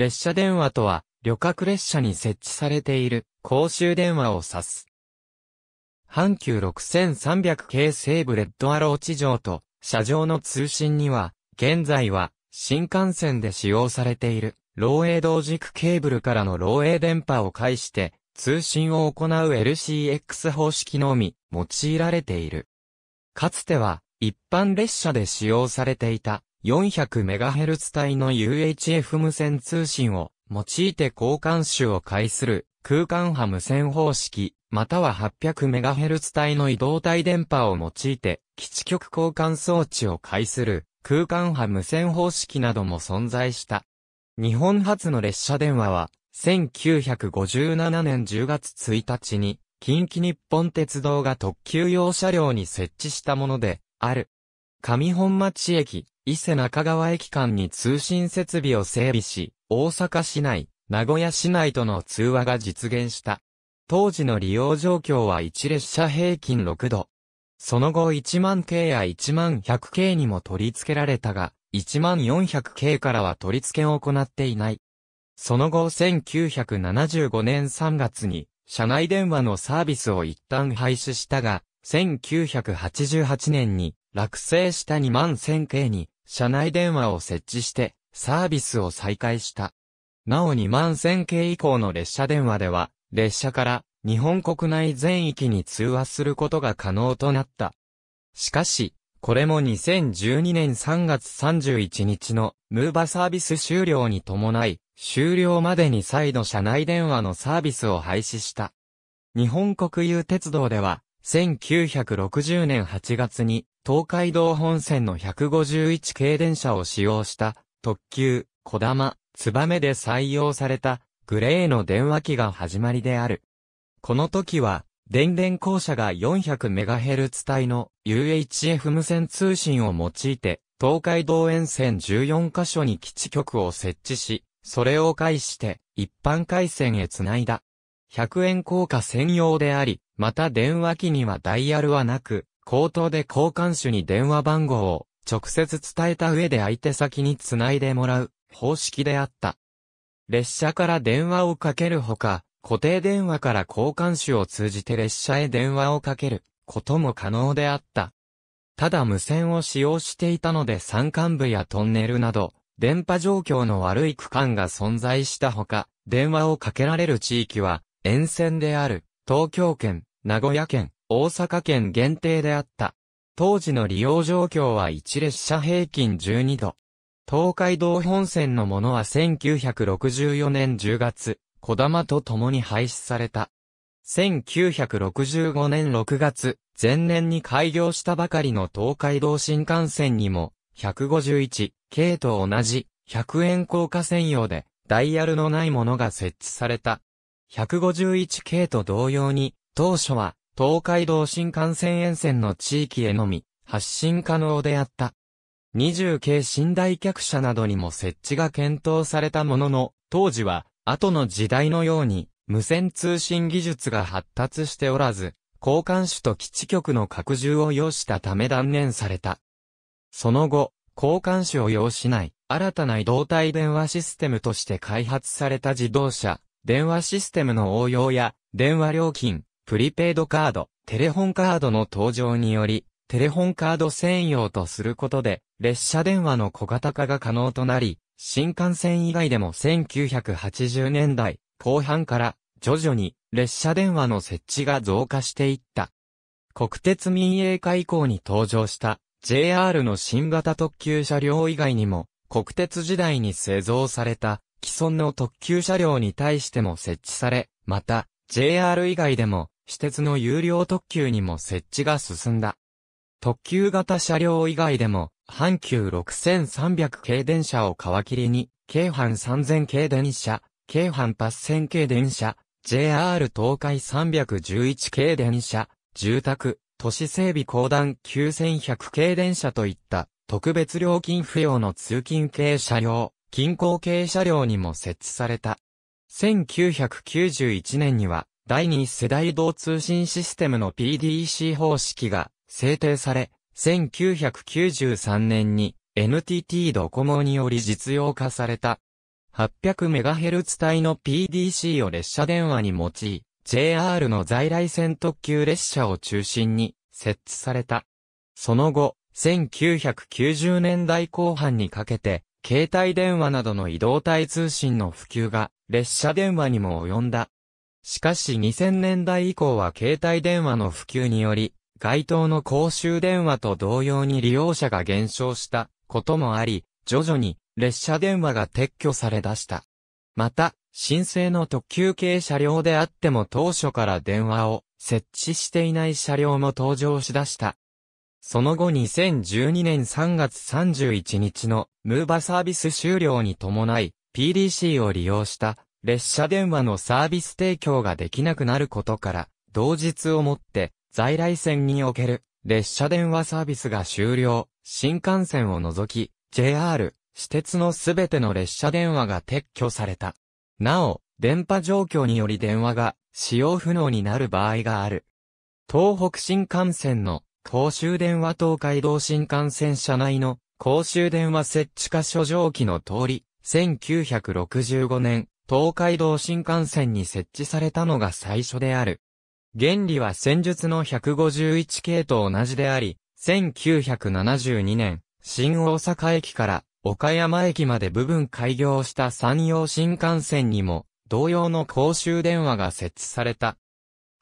列車電話とは、旅客列車に設置されている公衆電話を指す。阪急6300系西部レッドアロー地上と車上の通信には、現在は新幹線で使用されている漏洩同軸ケーブルからの漏洩電波を介して通信を行う LCX 方式のみ用いられている。かつては一般列車で使用されていた 400MHz 帯の UHF 無線通信を用いて交換種を介する空間波無線方式、または 800MHz 帯の移動帯電波を用いて基地局交換装置を介する空間波無線方式なども存在した。日本初の列車電話は1957年10月1日に近畿日本鉄道が特急用車両に設置したものである。上本町駅、伊勢中川駅間に通信設備を整備し、大阪市内、名古屋市内との通話が実現した。当時の利用状況は1列車平均6度。その後1万系や1万100系にも取り付けられたが、1万400系からは取り付けを行っていない。その後1975年3月に、車内電話のサービスを一旦廃止したが、1988年に落成した2万1000系に、車内電話を設置して、サービスを再開した。なお2万1000系以降の列車電話では、列車から日本国内全域に通話することが可能となった。しかし、これも2012年3月31日のムーバサービス終了に伴い、終了までに再度車内電話のサービスを廃止した。日本国有鉄道では、1960年8月に東海道本線の151系電車を使用した特急、こだま、つばめで採用されたグレーの電話機が始まりである。この時は、電電公社が 400MHz 帯の UHF 無線通信を用いて、東海道沿線14カ所に基地局を設置し、それを介して一般回線へつないだ。100円硬貨専用であり、また電話機にはダイヤルはなく、口頭で交換手に電話番号を直接伝えた上で相手先に繋いでもらう方式であった。列車から電話をかけるほか、固定電話から交換手を通じて列車へ電話をかけることも可能であった。ただ無線を使用していたので山間部やトンネルなど、電波状況の悪い区間が存在したほか、電話をかけられる地域は、沿線である、東京圏、名古屋県、大阪県限定であった。当時の利用状況は1列車平均12度。東海道本線のものは1964年10月、小玉と共に廃止された。1965年6月、前年に開業したばかりの東海道新幹線にも、151系と同じ100円硬架専用でダイヤルのないものが設置された。151系と同様に、当初は東海道新幹線沿線の地域へのみ発信可能であった。20系寝台客車などにも設置が検討されたものの、当時は後の時代のように無線通信技術が発達しておらず、交換手と基地局の拡充を要したため断念された。その後、交換手を要しない新たな移動体電話システムとして開発された自動車、電話システムの応用や電話料金、プリペイドカード、テレホンカードの登場により、テレホンカード専用とすることで、列車電話の小型化が可能となり、新幹線以外でも1980年代後半から徐々に列車電話の設置が増加していった。国鉄民営化以降に登場した JR の新型特急車両以外にも、国鉄時代に製造された既存の特急車両に対しても設置され、また JR 以外でも私鉄の有料特急にも設置が進んだ。特急型車両以外でも、阪急6300系電車を皮切りに、京阪3000系電車、京阪8000系電車、JR 東海311系電車、住宅、都市整備公団9100系電車といった特別料金不要の通勤系車両、近郊系車両にも設置された。1991年には第2世代移動通信システムの p d c 方式が制定され、1993年に NTT ドコモにより実用化された。800MHz 帯の PDC を列車電話に用い、JR の在来線特急列車を中心に設置された。その後、1990年代後半にかけて、携帯電話などの移動体通信の普及が列車電話にも及んだ。しかし2000年代以降は携帯電話の普及により、街頭の公衆電話と同様に利用者が減少したこともあり、徐々に列車電話が撤去され出した。また、新生の特急系車両であっても当初から電話を設置していない車両も登場しだした。その後2012年3月31日のムーバサービス終了に伴い PDC を利用した列車電話のサービス提供ができなくなることから、同日をもって、在来線における列車電話サービスが終了、新幹線を除き、JR、私鉄のすべての列車電話が撤去された。なお、電波状況により電話が使用不能になる場合がある。東北新幹線の公衆電話東海道新幹線車内の公衆電話設置箇所上記の通り、1965年東海道新幹線に設置されたのが最初である。原理は戦術の151系と同じであり、1972年、新大阪駅から岡山駅まで部分開業した山陽新幹線にも、同様の公衆電話が設置された。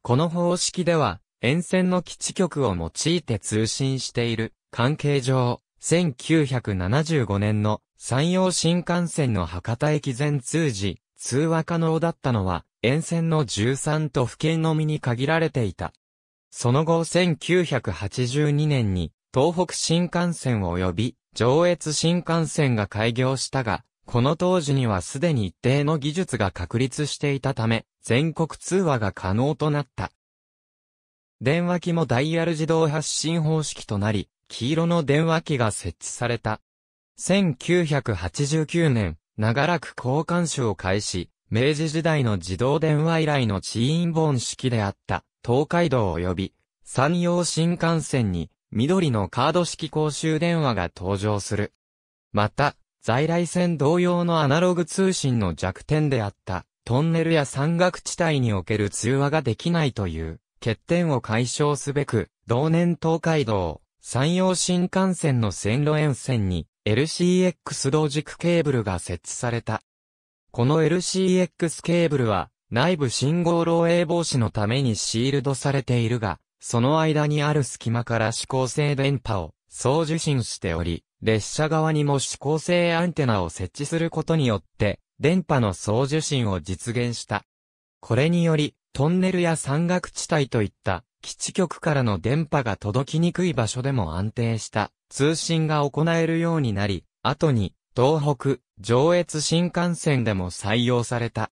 この方式では、沿線の基地局を用いて通信している関係上、1975年の山陽新幹線の博多駅全通時、通話可能だったのは、沿線の13都府県のみに限られていた。その後1982年に、東北新幹線及び上越新幹線が開業したが、この当時にはすでに一定の技術が確立していたため、全国通話が可能となった。電話機もダイヤル自動発信方式となり、黄色の電話機が設置された。1989年、長らく交換省を開始、明治時代の自動電話以来の地院本式であった、東海道及び、山陽新幹線に、緑のカード式公衆電話が登場する。また、在来線同様のアナログ通信の弱点であった、トンネルや山岳地帯における通話ができないという、欠点を解消すべく、同年東海道、山陽新幹線の線路沿線に、LCX 同軸ケーブルが設置された。この LCX ケーブルは内部信号漏洩防止のためにシールドされているが、その間にある隙間から指向性電波を送受信しており、列車側にも指向性アンテナを設置することによって、電波の送受信を実現した。これにより、トンネルや山岳地帯といった基地局からの電波が届きにくい場所でも安定した通信が行えるようになり、後に東北、上越新幹線でも採用された。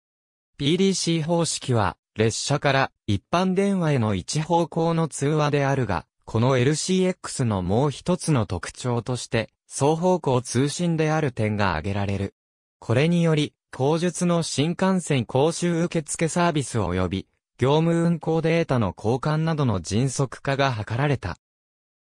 PDC 方式は列車から一般電話への一方向の通話であるが、この LCX のもう一つの特徴として、双方向通信である点が挙げられる。これにより、公述の新幹線公衆受付サービス及び、業務運行データの交換などの迅速化が図られた。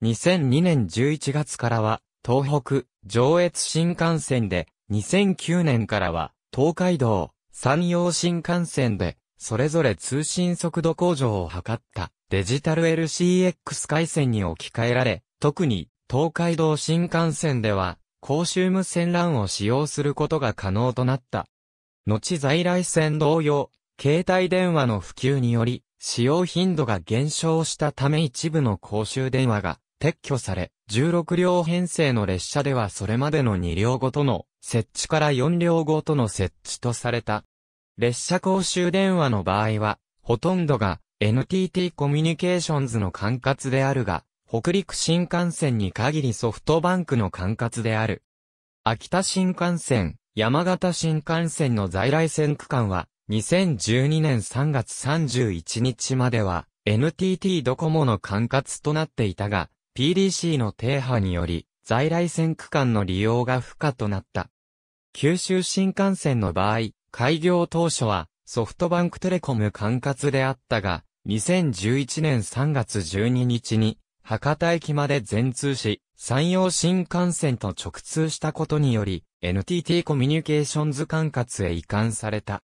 2002年11月からは、東北、上越新幹線で、2009年からは、東海道、山陽新幹線で、それぞれ通信速度向上を図ったデジタル LCX 回線に置き換えられ、特に東海道新幹線では公衆無線 LAN を使用することが可能となった。後在来線同様、携帯電話の普及により、使用頻度が減少したため一部の公衆電話が撤去され、16両編成の列車ではそれまでの2両ごとの設置から4両ごとの設置とされた。列車公衆電話の場合は、ほとんどが NTT コミュニケーションズの管轄であるが、北陸新幹線に限りソフトバンクの管轄である。秋田新幹線、山形新幹線の在来線区間は、2012年3月31日までは NTT ドコモの管轄となっていたが、PDC の停波により、在来線区間の利用が不可となった。九州新幹線の場合、開業当初はソフトバンクテレコム管轄であったが、2011年3月12日に博多駅まで全通し、山陽新幹線と直通したことにより、NTT コミュニケーションズ管轄へ移管された。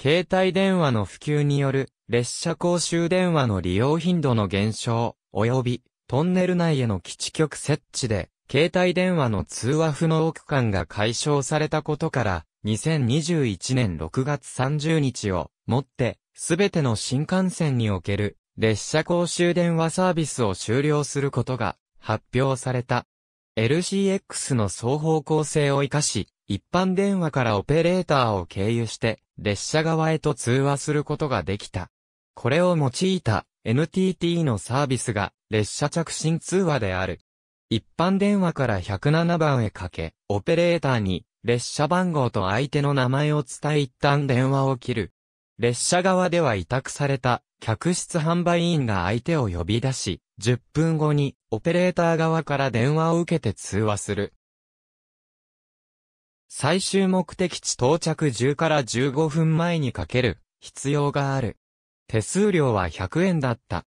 携帯電話の普及による列車公衆電話の利用頻度の減少、及びトンネル内への基地局設置で、携帯電話の通話不能区間が解消されたことから、2021年6月30日をもって、すべての新幹線における列車公衆電話サービスを終了することが発表された。LCX の双方向性を活かし、一般電話からオペレーターを経由して、列車側へと通話することができた。これを用いた NTT のサービスが列車着信通話である。一般電話から107番へかけ、オペレーターに列車番号と相手の名前を伝え一旦電話を切る。列車側では委託された客室販売員が相手を呼び出し、10分後にオペレーター側から電話を受けて通話する。最終目的地到着10から15分前にかける必要がある。手数料は100円だった。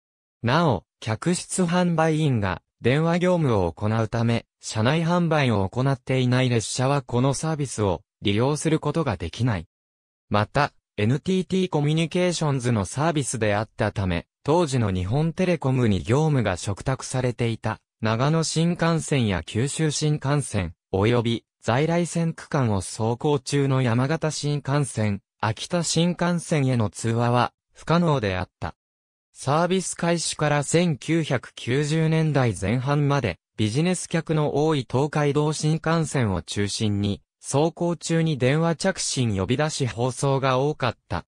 なお、客室販売員が電話業務を行うため、車内販売を行っていない列車はこのサービスを利用することができない。また、NTT コミュニケーションズのサービスであったため、当時の日本テレコムに業務が嘱託されていた、長野新幹線や九州新幹線、及び在来線区間を走行中の山形新幹線、秋田新幹線への通話は不可能であった。サービス開始から1990年代前半までビジネス客の多い東海道新幹線を中心に走行中に電話着信呼び出し放送が多かった。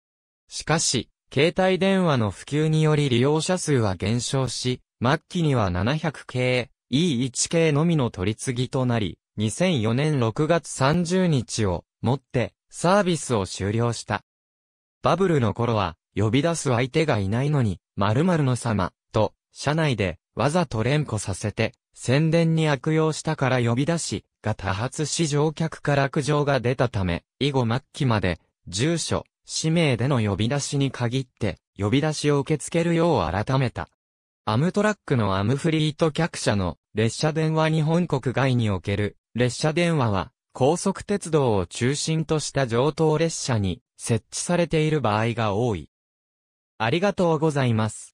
しかし、携帯電話の普及により利用者数は減少し、末期には700系、E1 系のみの取り次ぎとなり、2004年6月30日をもってサービスを終了した。バブルの頃は呼び出す相手がいないのに、〇〇の様と社内でわざと連呼させて宣伝に悪用したから呼び出しが多発し乗客から苦情が出たため、以後末期まで住所、氏名での呼び出しに限って呼び出しを受け付けるよう改めた。アムトラックのアムフリート客車の列車電話日本国外における列車電話は、高速鉄道を中心とした上等列車に設置されている場合が多い。ありがとうございます。